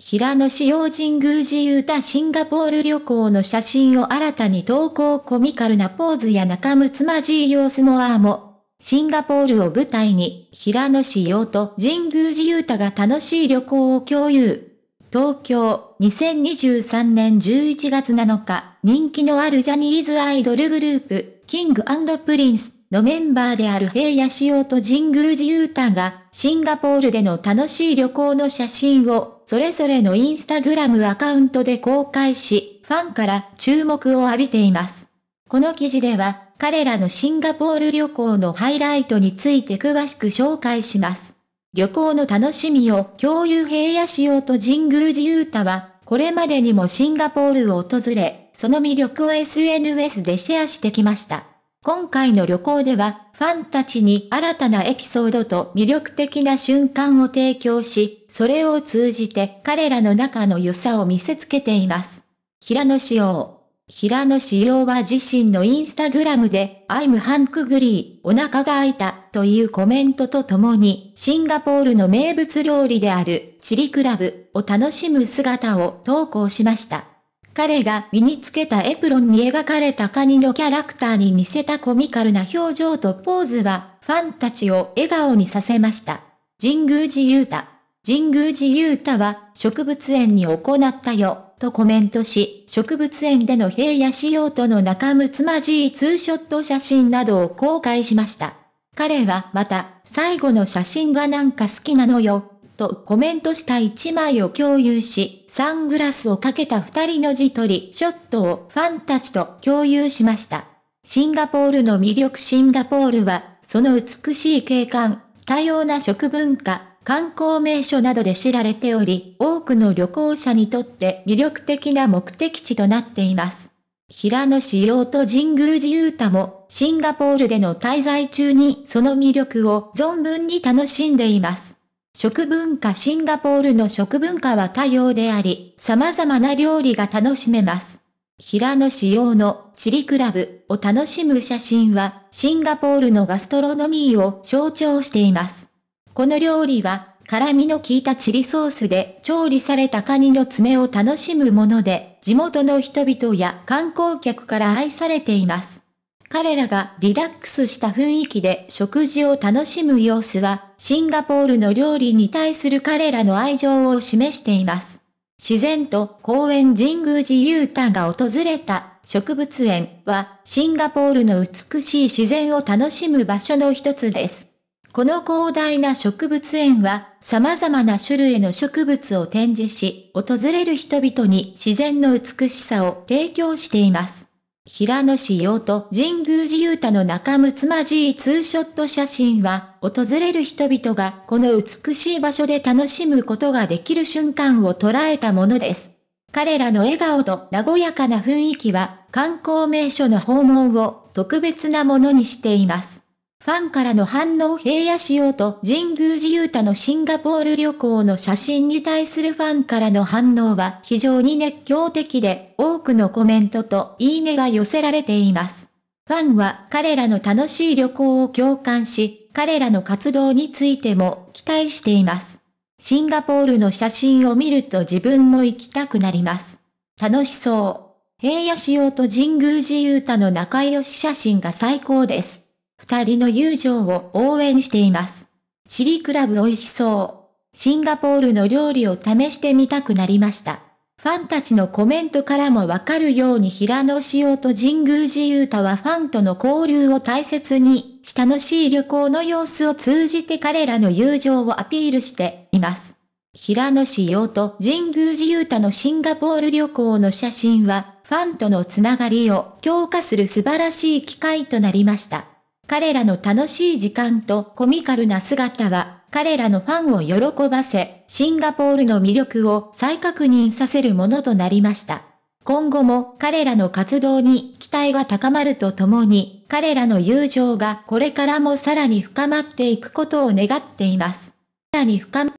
平野市耀神宮寺ユタシンガポール旅行の写真を新たに投稿コミカルなポーズや仲睦まじい様子もああも、シンガポールを舞台に、平野市耀と神宮寺ユ太が楽しい旅行を共有。東京、2023年11月7日、人気のあるジャニーズアイドルグループ、キングプリンス。のメンバーである平野紫耀と神宮寺勇太が、シンガポールでの楽しい旅行の写真を、それぞれのインスタグラムアカウントで公開し、ファンから注目を浴びています。この記事では、彼らのシンガポール旅行のハイライトについて詳しく紹介します。旅行の楽しみを共有平野紫耀と神宮寺勇太は、これまでにもシンガポールを訪れ、その魅力を SNS でシェアしてきました。今回の旅行では、ファンたちに新たなエピソードと魅力的な瞬間を提供し、それを通じて彼らの中の良さを見せつけています。平野紫耀。平野紫耀は自身のインスタグラムで、I'm h ハ n ク g r ーお腹が空いた、というコメントとともに、シンガポールの名物料理である、チリクラブを楽しむ姿を投稿しました。彼が身につけたエプロンに描かれたカニのキャラクターに似せたコミカルな表情とポーズは、ファンたちを笑顔にさせました。神宮寺雄太。神宮寺雄太は、植物園に行ったよ、とコメントし、植物園での平野仕様との仲睦まじいツーショット写真などを公開しました。彼はまた、最後の写真がなんか好きなのよ、とコメントした一枚を共有し、サングラスをかけた二人の字取りショットをファンたちと共有しました。シンガポールの魅力シンガポールは、その美しい景観、多様な食文化、観光名所などで知られており、多くの旅行者にとって魅力的な目的地となっています。平野紫耀と神宮寺勇太も、シンガポールでの滞在中にその魅力を存分に楽しんでいます。食文化シンガポールの食文化は多様であり、様々な料理が楽しめます。平野仕様のチリクラブを楽しむ写真は、シンガポールのガストロノミーを象徴しています。この料理は、辛味の効いたチリソースで調理されたカニの爪を楽しむもので、地元の人々や観光客から愛されています。彼らがリラックスした雰囲気で食事を楽しむ様子は、シンガポールの料理に対する彼らの愛情を示しています。自然と公園神宮寺ユータが訪れた植物園は、シンガポールの美しい自然を楽しむ場所の一つです。この広大な植物園は様々な種類の植物を展示し、訪れる人々に自然の美しさを提供しています。平野紫陽と神宮寺勇太の仲睦まじいツーショット写真は、訪れる人々がこの美しい場所で楽しむことができる瞬間を捉えたものです。彼らの笑顔と和やかな雰囲気は、観光名所の訪問を特別なものにしています。ファンからの反応平野仕様と神宮寺勇太のシンガポール旅行の写真に対するファンからの反応は非常に熱狂的で、多くのコメントといいねが寄せられています。ファンは彼らの楽しい旅行を共感し、彼らの活動についても期待しています。シンガポールの写真を見ると自分も行きたくなります。楽しそう。平野仕様と神宮寺勇太の仲良し写真が最高です。二人の友情を応援しています。シリクラブ美味しそう。シンガポールの料理を試してみたくなりました。ファンたちのコメントからもわかるように平野紫耀と神宮寺勇太はファンとの交流を大切に、楽しい旅行の様子を通じて彼らの友情をアピールしています。平野紫耀と神宮寺勇太のシンガポール旅行の写真は、ファンとのつながりを強化する素晴らしい機会となりました。彼らの楽しい時間とコミカルな姿は、彼らのファンを喜ばせ、シンガポールの魅力を再確認させるものとなりました。今後も彼らの活動に期待が高まるとともに、彼らの友情がこれからもさらに深まっていくことを願っています。さらに深